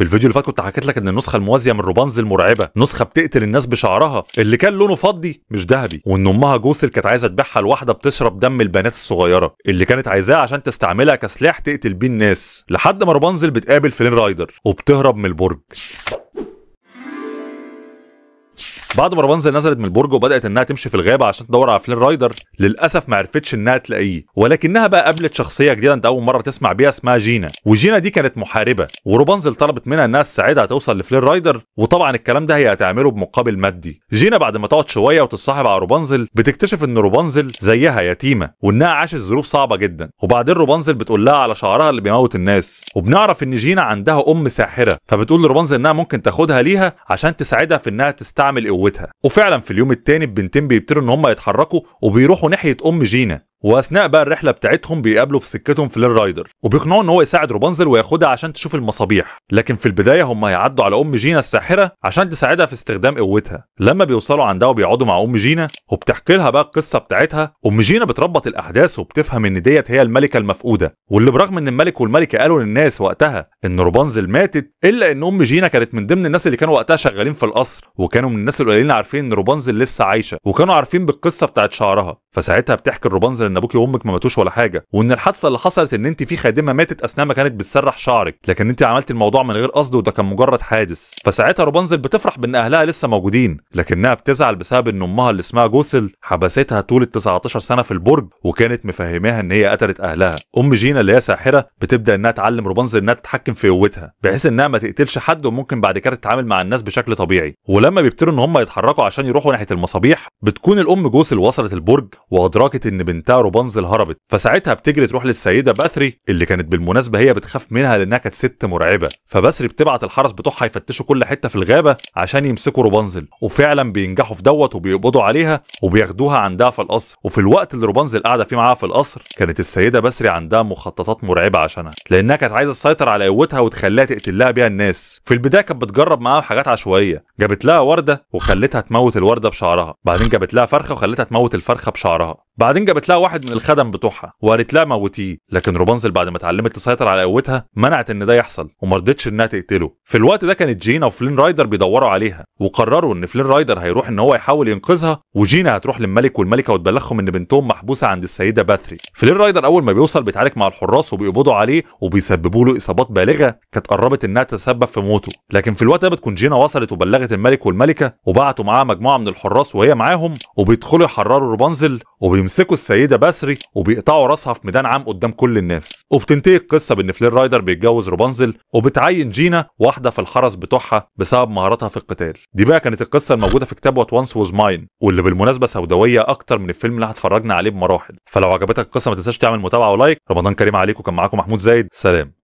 في الفيديو اللي فات كنت حكيت لك ان النسخه الموازيه من روبانز المرعبه نسخه بتقتل الناس بشعرها اللي كان لونه فضي مش ذهبي وان امها جوسل كانت عايزه تبيعها لواحده بتشرب دم البنات الصغيره اللي كانت عايزاه عشان تستعملها كسلاح تقتل بيه الناس لحد ما روبانزل بتقابل فلين رايدر وبتهرب من البرج بعد ما رابنزل نزلت من البرج وبدات انها تمشي في الغابه عشان تدور على فلين رايدر للاسف ما عرفتش انها تلاقيه ولكنها بقى قابلت شخصيه جديده انت اول مره تسمع بيها اسمها جينا وجينا دي كانت محاربه وروبانزل طلبت منها انها تساعدها توصل لفلين رايدر وطبعا الكلام ده هي هتعمله بمقابل مادي جينا بعد ما تقعد شويه وتتصاحب على روبانزل بتكتشف ان روبانزل زيها يتيمه وانها عاشت ظروف صعبه جدا وبعدين روبانزل بتقول لها على شعرها اللي بيموت الناس وبنعرف ان جينا عندها ام ساحره فبتقول لروبانزل انها ممكن تاخدها ليها عشان تساعدها في انها تستعمل موتها وفعلا في اليوم التاني البنتين بيبتدوا ان هم يتحركوا وبيروحوا ناحيه ام جينا واثناء بقى الرحله بتاعتهم بيقابلوا في سكتهم فلين رايدر وبيقنعوه ان هو يساعد روبانزل وياخدها عشان تشوف المصابيح لكن في البدايه هم هيعدوا على ام جينا الساحره عشان تساعدها في استخدام قوتها لما بيوصلوا عندها وبيقعدوا مع ام جينا وبتحكي لها بقى القصه بتاعتها ام جينا بتربط الاحداث وبتفهم ان ديت هي الملكه المفقوده واللي برغم ان الملك والملكه قالوا للناس وقتها ان روبانزل ماتت الا ان ام جينا كانت من ضمن الناس اللي كانوا وقتها شغالين في القصر وكانوا من الناس القليلين عارفين ان روبانزل لسه عايشه وكانوا عارفين بالقصه بتاعت شعرها فساعتها بتحكي الروبانزل ان ابوكي وامك ما ماتوش ولا حاجه وان الحادثه اللي حصلت ان انت في خادمه ماتت اثناء ما كانت بتسرح شعرك لكن انت عملت الموضوع من غير قصد وده كان مجرد حادث فساعتها روبانزل بتفرح بان اهلها لسه موجودين لكنها بتزعل بسبب ان امها اللي اسمها جوسل حبستها طول ال 19 سنه في البرج وكانت مفهماها ان هي قتلت اهلها ام جينا اللي هي ساحره بتبدا انها تعلم روبانزل انها تتحكم في قوتها بحيث انها ما تقتلش حد وممكن بعد كده تتعامل مع الناس بشكل طبيعي ولما بيبتدوا ان هم يتحركوا عشان يروحوا ناحيه المصابيح بتكون الام جوسل وصلت البرج وادركت ان بنتها روبانزل هربت فساعتها بتجري تروح للسيده باثري اللي كانت بالمناسبه هي بتخاف منها لانها كانت ست مرعبه فباثري بتبعت الحرس بتوعها يفتشوا كل حته في الغابه عشان يمسكوا روبانزل وفعلا بينجحوا في دوت وبيقبضوا عليها وبياخدوها عندها في القصر وفي الوقت اللي روبانزل قاعده فيه معاها في القصر كانت السيده باثري عندها مخططات مرعبه عشانها لانها كانت عايزه تسيطر على قوتها وتخليها تقتل لها بيها الناس في البدايه كانت بتجرب معاها حاجات عشوائيه جابت لها ورده وخلتها تموت الورده بشعرها بعدين جابت لها فرخه وخلتها تموت الفرخه بشعرها 알아. بعدين جابت لها واحد من الخدم بتوعها وقالت لها موتيه لكن روبانزل بعد ما اتعلمت تسيطر على قوتها منعت ان ده يحصل وما رضتش انها تقتله في الوقت ده كانت جينا وفلين رايدر بيدوروا عليها وقرروا ان فلين رايدر هيروح ان هو يحاول ينقذها وجينا هتروح للملك والملكه وتبلغهم ان بنتهم محبوسه عند السيده باثري فلين رايدر اول ما بيوصل بيتعارك مع الحراس وبيقبضوا عليه وبيسببوا له اصابات بالغه كانت قربت انها تتسبب في موته لكن في الوقت ده بتكون جينا وصلت وبلغت الملك والملكه وبعتوا معاها مجموعه من الحراس وهي معاهم وبيدخلوا يحرروا روبانزل وبيمسكوا بيمسكوا السيده بسري وبيقطعوا راسها في ميدان عام قدام كل الناس وبتنتهي القصه بان فلير رايدر بيتجوز روبانزل وبتعين جينا واحده في الحرس بتوعها بسبب مهاراتها في القتال دي بقى كانت القصه الموجوده في كتاب وات وانس ووز ماين واللي بالمناسبه سوداويه اكتر من الفيلم اللي هتفرجنا عليه بمراحل فلو عجبتك القصه ما تنساش تعمل متابعه ولايك رمضان كريم عليكم كان معاكم محمود زايد سلام